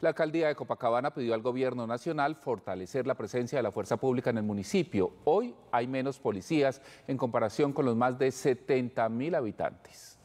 La alcaldía de Copacabana pidió al gobierno nacional fortalecer la presencia de la fuerza pública en el municipio. Hoy hay menos policías en comparación con los más de 70 mil habitantes.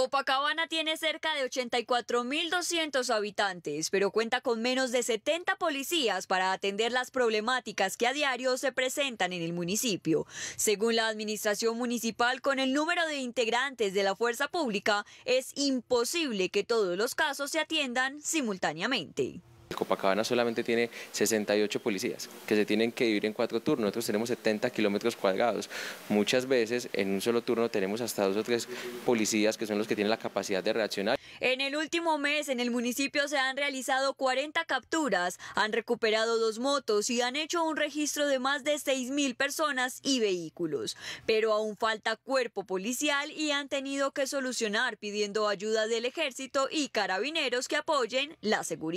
Copacabana tiene cerca de 84.200 habitantes, pero cuenta con menos de 70 policías para atender las problemáticas que a diario se presentan en el municipio. Según la administración municipal, con el número de integrantes de la fuerza pública, es imposible que todos los casos se atiendan simultáneamente. Copacabana solamente tiene 68 policías que se tienen que dividir en cuatro turnos. Nosotros tenemos 70 kilómetros cuadrados. Muchas veces en un solo turno tenemos hasta dos o tres policías que son los que tienen la capacidad de reaccionar. En el último mes en el municipio se han realizado 40 capturas, han recuperado dos motos y han hecho un registro de más de 6.000 personas y vehículos. Pero aún falta cuerpo policial y han tenido que solucionar pidiendo ayuda del ejército y carabineros que apoyen la seguridad.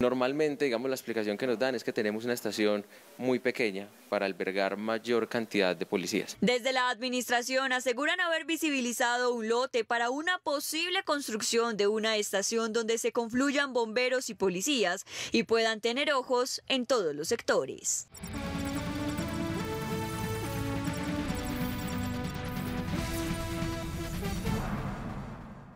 Normalmente, digamos, la explicación que nos dan es que tenemos una estación muy pequeña para albergar mayor cantidad de policías. Desde la administración aseguran haber visibilizado un lote para una posible construcción de una estación donde se confluyan bomberos y policías y puedan tener ojos en todos los sectores.